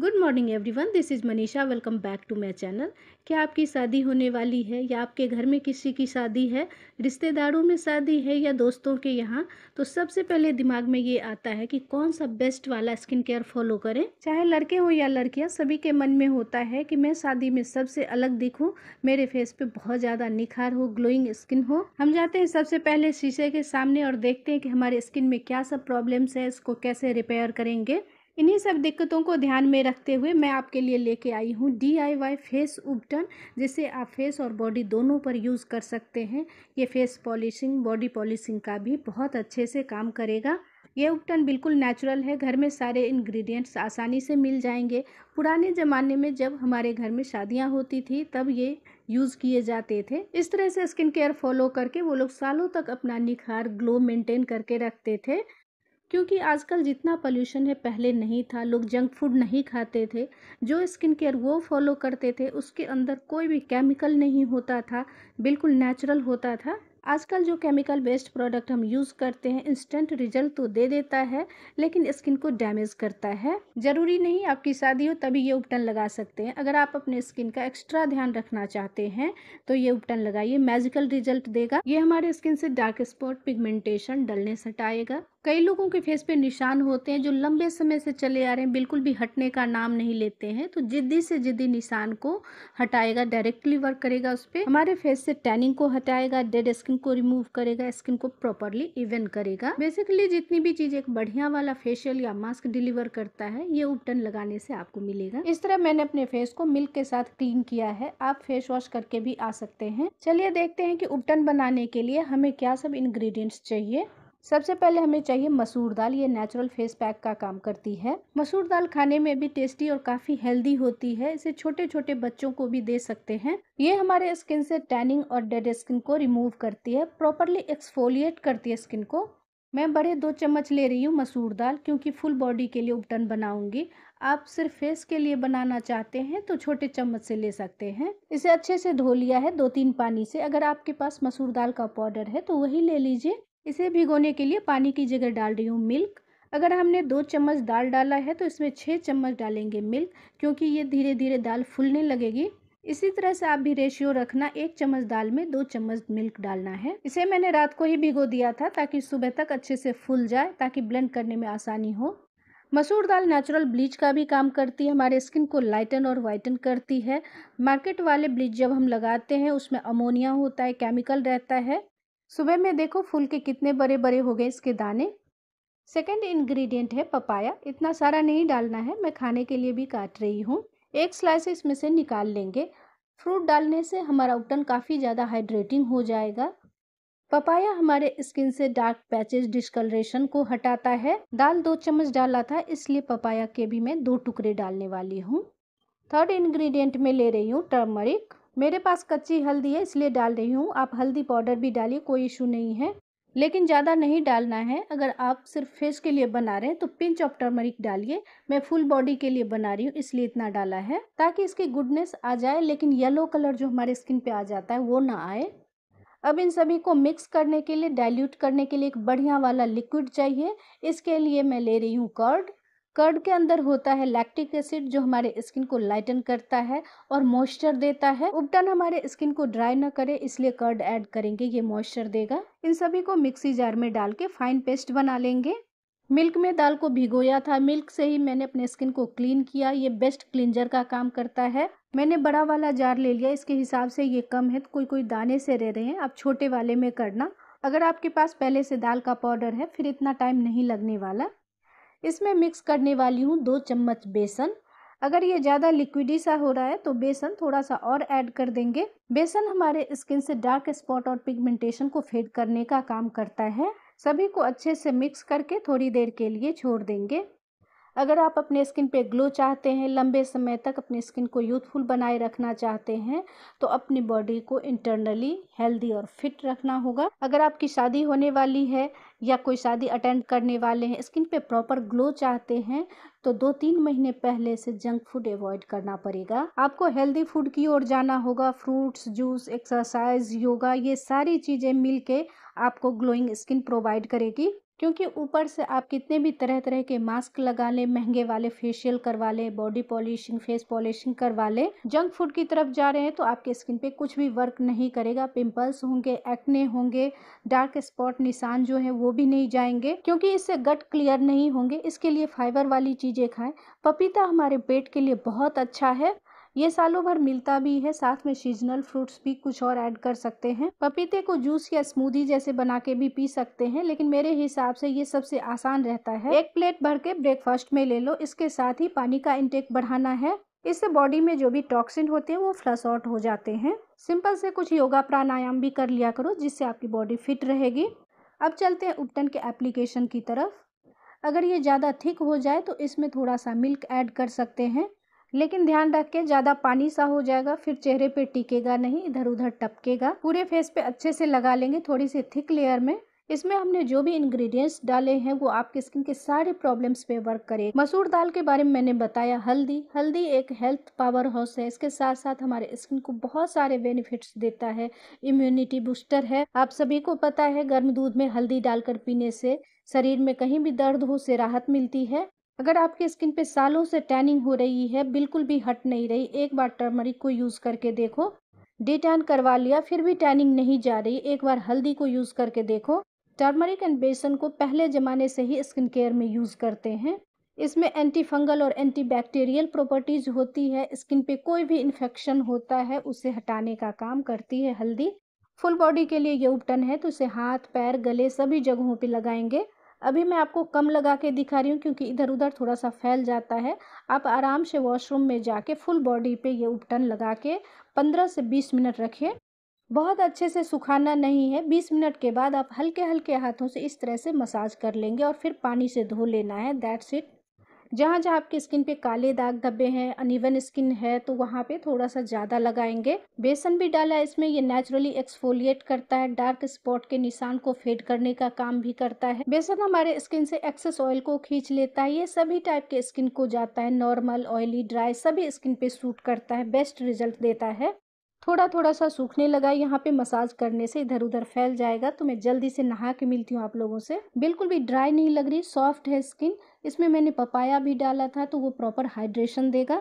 good morning everyone this is Manisha welcome back to my channel क्या आपकी शादी होने वाली है या आपके घर में किसी की शादी है रिश्तेदारों में शादी है या दोस्तों के यहाँ तो सबसे पहले दिमाग में ये आता है कि कौन सा बेस्ट वाला स्किन केयर फॉलो करें चाहे लड़के हों या लड़कियाँ सभी के मन में होता है कि मैं शादी में सबसे अलग दिखूँ मेरे फेस पर बहुत ज़्यादा निखार हो ग्लोइंग स्किन हो हम जाते हैं सबसे पहले शीशे के सामने और देखते हैं कि हमारे स्किन में क्या सब प्रॉब्लम्स है इसको कैसे रिपेयर करेंगे इन्हीं सब दिक्कतों को ध्यान में रखते हुए मैं आपके लिए लेके आई हूँ D I Y face ubtan जिसे आप फेस और बॉडी दोनों पर यूज़ कर सकते हैं ये फेस पॉलिशिंग बॉडी पॉलिशिंग का भी बहुत अच्छे से काम करेगा ये उपटन बिल्कुल नेचुरल है घर में सारे इंग्रेडिएंट्स आसानी से मिल जाएंगे पुराने ज़माने में जब हमारे घर में शादियां होती थी तब ये यूज़ किए जाते थे इस तरह से स्किन केयर फॉलो करके वो लोग सालों तक अपना निखार ग्लो मेंटेन करके रखते थे क्योंकि आजकल जितना पोल्यूशन है पहले नहीं था लोग जंक फूड नहीं खाते थे जो स्किन केयर वो फॉलो करते थे उसके अंदर कोई भी केमिकल नहीं होता था बिल्कुल नेचुरल होता था आजकल जो केमिकल बेस्ड प्रोडक्ट हम यूज़ करते हैं इंस्टेंट रिजल्ट तो दे देता है लेकिन स्किन को डैमेज करता है ज़रूरी नहीं आपकी शादी हो तभी ये उपटन लगा सकते हैं अगर आप अपने स्किन का एक्स्ट्रा ध्यान रखना चाहते हैं तो ये उपटन लगाइए मैजिकल रिजल्ट देगा ये हमारे स्किन से डार्क स्पॉट पिगमेंटेशन से हटाएगा कई लोगों के फेस पे निशान होते हैं जो लंबे समय से चले आ रहे हैं बिल्कुल भी हटने का नाम नहीं लेते हैं तो जिद्दी से जिद्दी निशान को हटाएगा डायरेक्टली वर्क करेगा उस पर हमारे फेस से टैनिंग को हटाएगा डेड स्किन स्किन को रिमूव करेगा स्किन को प्रॉपरली इवन करेगा बेसिकली जितनी भी चीज एक बढ़िया वाला फेशियल या मास्क डिलीवर करता है ये उपटन लगाने से आपको मिलेगा इस तरह मैंने अपने फेस को मिल्क के साथ क्लीन किया है आप फेस वॉश करके भी आ सकते हैं चलिए देखते हैं कि उपटन बनाने के लिए हमें क्या सब इंग्रेडिएंट्स चाहिए सबसे पहले हमें चाहिए मसूर दाल ये नेचुरल फेस पैक का काम करती है मसूर दाल खाने में भी टेस्टी और काफ़ी हेल्दी होती है इसे छोटे छोटे बच्चों को भी दे सकते हैं ये हमारे स्किन से टैनिंग और डेड स्किन को रिमूव करती है प्रॉपरली एक्सफोलिएट करती है स्किन को मैं बड़े दो चम्मच ले रही हूँ मसूर दाल क्योंकि फुल बॉडी के लिए उपटन बनाऊंगी आप सिर्फ फेस के लिए बनाना चाहते हैं तो छोटे चम्मच से ले सकते हैं इसे अच्छे से धो लिया है दो तीन पानी से अगर आपके पास मसूर दाल का पाउडर है तो वही ले लीजिए इसे भिगोने के लिए पानी की जगह डाल रही हूँ मिल्क अगर हमने दो चम्मच दाल डाला है तो इसमें छः चम्मच डालेंगे मिल्क क्योंकि ये धीरे धीरे दाल फूलने लगेगी इसी तरह से आप भी रेशियो रखना एक चम्मच दाल में दो चम्मच मिल्क डालना है इसे मैंने रात को ही भिगो दिया था ताकि सुबह तक अच्छे से फूल जाए ताकि ब्लेंड करने में आसानी हो मसूर दाल नेचुरल ब्लीच का भी काम करती है हमारे स्किन को लाइटन और वाइटन करती है मार्केट वाले ब्लीच जब हम लगाते हैं उसमें अमोनिया होता है केमिकल रहता है सुबह में देखो फूल के कितने बड़े बड़े हो गए इसके दाने सेकेंड इंग्रेडिएंट है पपाया इतना सारा नहीं डालना है मैं खाने के लिए भी काट रही हूँ एक स्लाइस इसमें से निकाल लेंगे फ्रूट डालने से हमारा उपटन काफ़ी ज़्यादा हाइड्रेटिंग हो जाएगा पपाया हमारे स्किन से डार्क पैचेस डिस्कलरेशन को हटाता है दाल दो चम्मच डाला था इसलिए पपाया के भी मैं दो टुकड़े डालने वाली हूँ थर्ड इन्ग्रीडियंट में ले रही हूँ टर्मरिक मेरे पास कच्ची हल्दी है इसलिए डाल रही हूँ आप हल्दी पाउडर भी डालिए कोई इशू नहीं है लेकिन ज़्यादा नहीं डालना है अगर आप सिर्फ फेस के लिए बना रहे हैं तो पिंच ऑफ टर्मरिक डालिए मैं फुल बॉडी के लिए बना रही हूँ इसलिए इतना डाला है ताकि इसकी गुडनेस आ जाए लेकिन येलो कलर जो हमारे स्किन पे आ जाता है वो ना आए अब इन सभी को मिक्स करने के लिए डाइल्यूट करने के लिए एक बढ़िया वाला लिक्विड चाहिए इसके लिए मैं ले रही हूँ कर्ड कर्ड के अंदर होता है लैक्टिक एसिड जो हमारे स्किन को लाइटन करता है और मॉइस्चर देता है उपटन हमारे स्किन को ड्राई ना करे इसलिए कर्ड ऐड करेंगे ये मॉइस्चर देगा इन सभी को मिक्सी जार में डाल के फाइन पेस्ट बना लेंगे मिल्क में दाल को भिगोया था मिल्क से ही मैंने अपने स्किन को क्लीन किया ये बेस्ट क्लिनजर का काम करता है मैंने बड़ा वाला जार ले लिया इसके हिसाब से ये कम है कोई कोई दाने से रह रहे हैं आप छोटे वाले में करना अगर आपके पास पहले से दाल का पाउडर है फिर इतना टाइम नहीं लगने वाला इसमें मिक्स करने वाली हूँ दो चम्मच बेसन अगर ये ज़्यादा लिक्विडी सा हो रहा है तो बेसन थोड़ा सा और ऐड कर देंगे बेसन हमारे स्किन से डार्क स्पॉट और पिगमेंटेशन को फेड करने का काम करता है सभी को अच्छे से मिक्स करके थोड़ी देर के लिए छोड़ देंगे अगर आप अपने स्किन पे ग्लो चाहते हैं लंबे समय तक अपनी स्किन को यूथफुल बनाए रखना चाहते हैं तो अपनी बॉडी को इंटरनली हेल्दी और फिट रखना होगा अगर आपकी शादी होने वाली है या कोई शादी अटेंड करने वाले हैं स्किन पे प्रॉपर ग्लो चाहते हैं तो दो तीन महीने पहले से जंक फूड अवॉइड करना पड़ेगा आपको हेल्दी फूड की ओर जाना होगा फ्रूट्स जूस एक्सरसाइज योगा ये सारी चीज़ें मिलके आपको ग्लोइंग स्किन प्रोवाइड करेगी क्योंकि ऊपर से आप कितने भी तरह तरह के मास्क लगा लें महंगे वाले फेशियल करवा लें बॉडी पॉलिशिंग फेस पॉलिशिंग करवा लें जंक फूड की तरफ जा रहे हैं तो आपके स्किन पे कुछ भी वर्क नहीं करेगा पिंपल्स होंगे एक्ने होंगे डार्क स्पॉट निशान जो है वो भी नहीं जाएंगे क्योंकि इससे गट क्लियर नहीं होंगे इसके लिए फाइबर वाली चीज़ें खाएं पपीता हमारे पेट के लिए बहुत अच्छा है ये सालों भर मिलता भी है साथ में सीजनल फ्रूट्स भी कुछ और ऐड कर सकते हैं पपीते को जूस या स्मूदी जैसे बना के भी पी सकते हैं लेकिन मेरे हिसाब से ये सबसे आसान रहता है एक प्लेट भर के ब्रेकफास्ट में ले लो इसके साथ ही पानी का इंटेक बढ़ाना है इससे बॉडी में जो भी टॉक्सिन होते हैं वो फ्लस आउट हो जाते हैं सिंपल से कुछ योगा प्राणायाम भी कर लिया करो जिससे आपकी बॉडी फिट रहेगी अब चलते हैं उपटन के एप्लीकेशन की तरफ अगर ये ज़्यादा थिक हो जाए तो इसमें थोड़ा सा मिल्क ऐड कर सकते हैं लेकिन ध्यान रख के ज़्यादा पानी सा हो जाएगा फिर चेहरे पे टिकेगा नहीं इधर उधर टपकेगा पूरे फेस पे अच्छे से लगा लेंगे थोड़ी सी थिक लेयर में इसमें हमने जो भी इंग्रेडिएंट्स डाले हैं वो आपके स्किन के सारे प्रॉब्लम्स पे वर्क करे मसूर दाल के बारे में मैंने बताया हल्दी हल्दी एक हेल्थ पावर हाउस है इसके साथ साथ हमारे स्किन को बहुत सारे बेनिफिट्स देता है इम्यूनिटी बूस्टर है आप सभी को पता है गर्म दूध में हल्दी डालकर पीने से शरीर में कहीं भी दर्द हो से राहत मिलती है अगर आपकी स्किन पे सालों से टैनिंग हो रही है बिल्कुल भी हट नहीं रही एक बार टर्मरिक को यूज़ करके देखो डे टैन करवा लिया फिर भी टैनिंग नहीं जा रही एक बार हल्दी को यूज़ करके देखो टर्मरिक एंड बेसन को पहले ज़माने से ही स्किन केयर में यूज़ करते हैं इसमें एंटी फंगल और एंटी बैक्टीरियल प्रॉपर्टीज होती है स्किन पे कोई भी इन्फेक्शन होता है उसे हटाने का काम करती है हल्दी फुल बॉडी के लिए ये उपटन है तो इसे हाथ पैर गले सभी जगहों पे लगाएंगे अभी मैं आपको कम लगा के दिखा रही हूँ क्योंकि इधर उधर थोड़ा सा फैल जाता है आप आराम से वॉशरूम में जाके फुल बॉडी पे ये उपटन लगा के पंद्रह से बीस मिनट रखिए बहुत अच्छे से सुखाना नहीं है बीस मिनट के बाद आप हल्के हल्के हाथों से इस तरह से मसाज कर लेंगे और फिर पानी से धो लेना है दैट्स इट जहाँ जहाँ आपकी स्किन पे काले दाग धब्बे हैं अनिवन स्किन है तो वहाँ पे थोड़ा सा ज़्यादा लगाएंगे बेसन भी डाला है इसमें ये नेचुरली एक्सफोलिएट करता है डार्क स्पॉट के निशान को फेड करने का काम भी करता है बेसन हमारे स्किन से एक्सेस ऑयल को खींच लेता है ये सभी टाइप के स्किन को जाता है नॉर्मल ऑयली ड्राई सभी स्किन पे सूट करता है बेस्ट रिजल्ट देता है थोड़ा थोड़ा सा सूखने लगा यहाँ पे मसाज करने से इधर उधर फैल जाएगा तो मैं जल्दी से नहा के मिलती हूँ आप लोगों से बिल्कुल भी ड्राई नहीं लग रही सॉफ्ट है स्किन इसमें मैंने पपाया भी डाला था तो वो प्रॉपर हाइड्रेशन देगा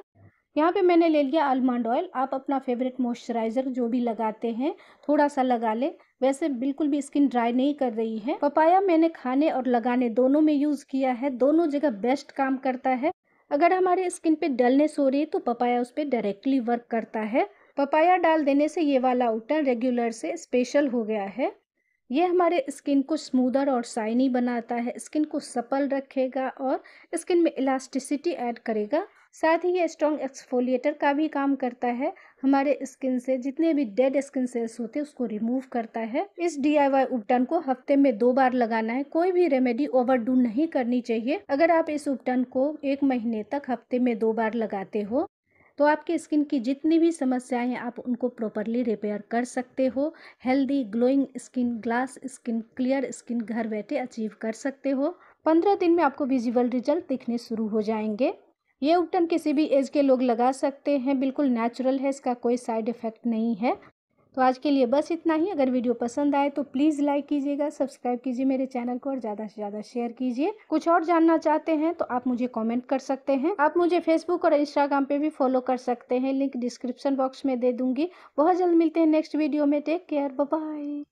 यहाँ पे मैंने ले लिया आलमंड ऑयल आप अपना फेवरेट मॉइस्चराइज़र जो भी लगाते हैं थोड़ा सा लगा ले वैसे बिल्कुल भी स्किन ड्राई नहीं कर रही है पपाया मैंने खाने और लगाने दोनों में यूज़ किया है दोनों जगह बेस्ट काम करता है अगर हमारे स्किन पे डलनेस हो रही है तो पपाया उस पर डायरेक्टली वर्क करता है पपाया डाल देने से ये वाला आउटलाइन रेगुलर से स्पेशल हो गया है ये हमारे स्किन को स्मूदर और शाइनी बनाता है स्किन को सपल रखेगा और स्किन में इलास्टिसिटी ऐड करेगा साथ ही ये स्ट्रॉन्ग एक्सफोलिएटर का भी काम करता है हमारे स्किन से जितने भी डेड स्किन सेल्स होते हैं उसको रिमूव करता है इस डी आई वाई उपटन को हफ्ते में दो बार लगाना है कोई भी रेमेडी ओवरडू नहीं करनी चाहिए अगर आप इस उपटन को एक महीने तक हफ्ते में दो बार लगाते हो तो आपके स्किन की जितनी भी समस्याएं आप उनको प्रॉपरली रिपेयर कर सकते हो healthy glowing skin glass skin clear skin घर बैठे अचीव कर सकते हो पंद्रह दिन में आपको विजिबल रिजल्ट दिखने शुरू हो जाएंगे ये उपटन किसी भी एज के लोग लगा सकते हैं बिल्कुल नेचुरल है इसका कोई साइड इफ़ेक्ट नहीं है तो आज के लिए बस इतना ही अगर वीडियो पसंद आए तो प्लीज़ लाइक कीजिएगा सब्सक्राइब कीजिए मेरे चैनल को और ज़्यादा से ज़्यादा शेयर कीजिए कुछ और जानना चाहते हैं तो आप मुझे कॉमेंट कर सकते हैं आप मुझे फेसबुक और इंस्टाग्राम पे भी फॉलो कर सकते हैं लिंक डिस्क्रिप्शन बॉक्स में दे दूंगी बहुत जल्द मिलते हैं नेक्स्ट वीडियो में टेक केयर बाय